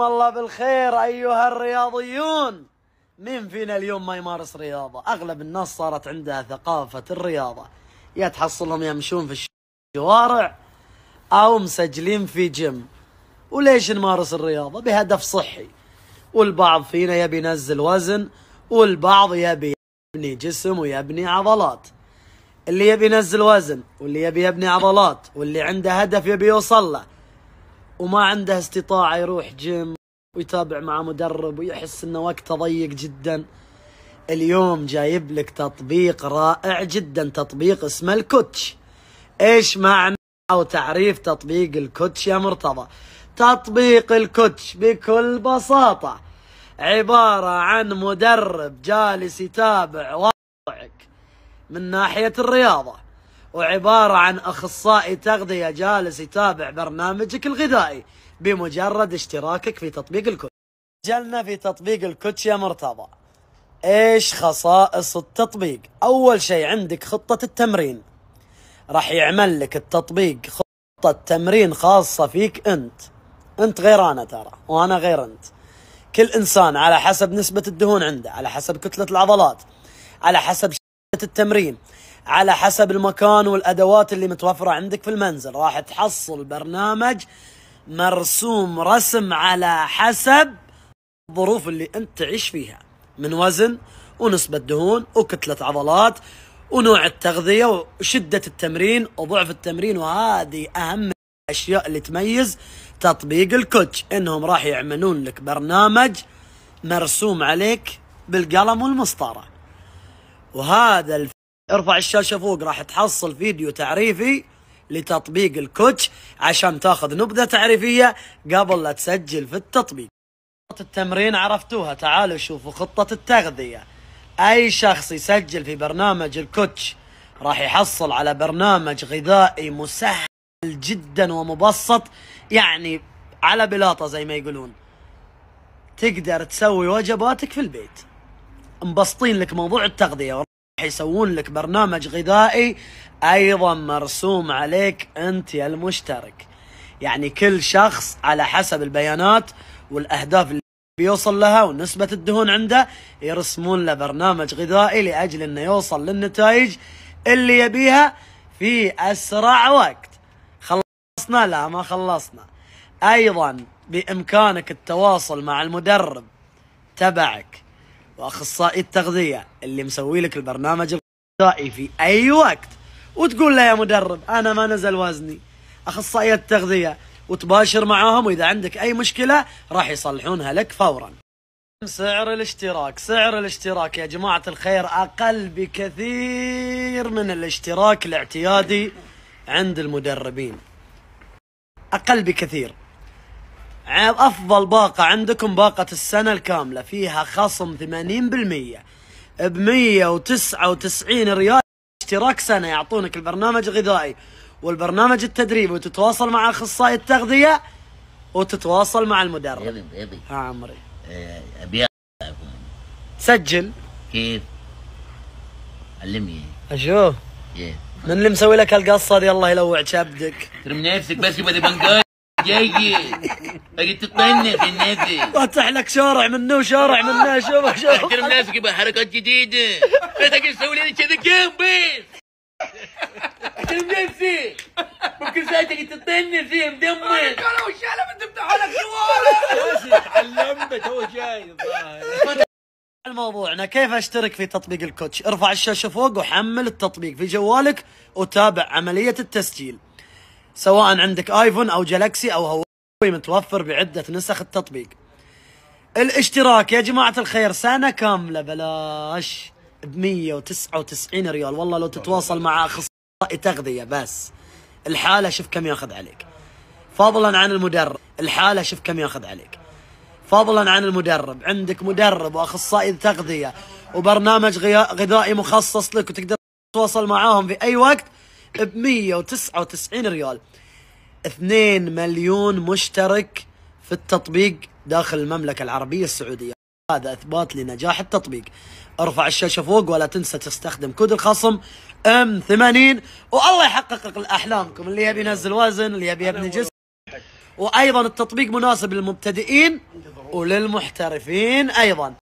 الله بالخير ايها الرياضيون مين فينا اليوم ما يمارس رياضه اغلب الناس صارت عندها ثقافه الرياضه يا تحصلهم يمشون في الشوارع او مسجلين في جيم وليش نمارس الرياضه بهدف صحي والبعض فينا يبي ينزل وزن والبعض يبي يبني جسم ويبني عضلات اللي يبي ينزل وزن واللي يبي يبني عضلات واللي عنده هدف يبي يوصل له وما عنده استطاعه يروح جيم ويتابع مع مدرب ويحس انه وقته ضيق جدا اليوم جايب لك تطبيق رائع جدا تطبيق اسمه الكوتش ايش معنى او تعريف تطبيق الكوتش يا مرتضى تطبيق الكوتش بكل بساطة عبارة عن مدرب جالس يتابع وضعك من ناحية الرياضة وعبارة عن أخصائي تغذية جالس يتابع برنامجك الغذائي بمجرد اشتراكك في تطبيق الكوتش جلنا في تطبيق الكوتش يا مرتضى ايش خصائص التطبيق اول شيء عندك خطة التمرين راح يعمل لك التطبيق خطة تمرين خاصة فيك انت انت غير انا ترى وانا غير انت كل انسان على حسب نسبة الدهون عنده على حسب كتلة العضلات على حسب شدة التمرين على حسب المكان والادوات اللي متوفره عندك في المنزل راح تحصل برنامج مرسوم رسم على حسب الظروف اللي انت تعيش فيها من وزن ونسبه دهون وكتله عضلات ونوع التغذيه وشده التمرين وضعف التمرين وهذه اهم الاشياء اللي تميز تطبيق الكوتش انهم راح يعملون لك برنامج مرسوم عليك بالقلم والمسطره وهذا ارفع الشاشة فوق راح تحصل فيديو تعريفي لتطبيق الكوتش عشان تاخذ نبذة تعريفية قبل لا تسجل في التطبيق خطة التمرين عرفتوها تعالوا شوفوا خطة التغذية أي شخص يسجل في برنامج الكوتش راح يحصل على برنامج غذائي مسهل جدا ومبسط يعني على بلاطة زي ما يقولون تقدر تسوي وجباتك في البيت مبسطين لك موضوع التغذية يسوون لك برنامج غذائي ايضا مرسوم عليك انت يا المشترك يعني كل شخص على حسب البيانات والاهداف اللي بيوصل لها ونسبة الدهون عنده يرسمون له برنامج غذائي لأجل أنه يوصل للنتائج اللي يبيها في أسرع وقت خلصنا لا ما خلصنا أيضا بإمكانك التواصل مع المدرب تبعك واخصائي التغذيه اللي مسوي لك البرنامج الغذائي في اي وقت وتقول له يا مدرب انا ما نزل وزني اخصائي التغذيه وتباشر معاهم واذا عندك اي مشكله راح يصلحونها لك فورا. سعر الاشتراك، سعر الاشتراك يا جماعه الخير اقل بكثير من الاشتراك الاعتيادي عند المدربين. اقل بكثير. افضل باقه عندكم باقه السنه الكامله فيها خصم 80% ب 199 ريال اشتراك سنه يعطونك البرنامج الغذائي والبرنامج التدريبي وتتواصل مع اخصائي التغذيه وتتواصل مع المدرب يبي يبي ها عمري إيه، ابي سجل كيف؟ علمني اشوف إيه. من اللي مسوي لك هالقصه دي الله يلوع شبدك ترمي نفسك بس يبقى بنقاي جيد اجي تطنف النفس فتح لك شارع منه وشارع منه شوف شوف احترم نفسك بقى حركات جديده بدك تسوي لي كذا كام بيت احترم نفسي ممكن ساعتك تجي تطنف فيه مدمر انا والشالة بتفتحوا لك شوارع تعلمت هو جاي الموضوع كيف اشترك في تطبيق الكوتش ارفع الشاشه فوق وحمل التطبيق في جوالك وتابع عمليه التسجيل سواء عندك ايفون او جالكسي او هو متوفر بعدة نسخ التطبيق الاشتراك يا جماعة الخير سنة كاملة بلاش ب 199 ريال والله لو تتواصل مع اخصائي تغذية بس الحالة شوف كم ياخذ عليك فضلا عن المدرب الحالة شوف كم ياخذ عليك فضلا عن المدرب عندك مدرب واخصائي تغذية وبرنامج غذائي مخصص لك وتقدر تتواصل معاهم في اي وقت ب 199 ريال 2 مليون مشترك في التطبيق داخل المملكة العربية السعودية هذا إثبات لنجاح التطبيق ارفع الشاشة فوق ولا تنسى تستخدم كود الخصم ام 80 والله يحقق أحلامكم اللي يبي ينزل وزن اللي يبي يبني جسم وأيضا التطبيق مناسب للمبتدئين وللمحترفين أيضا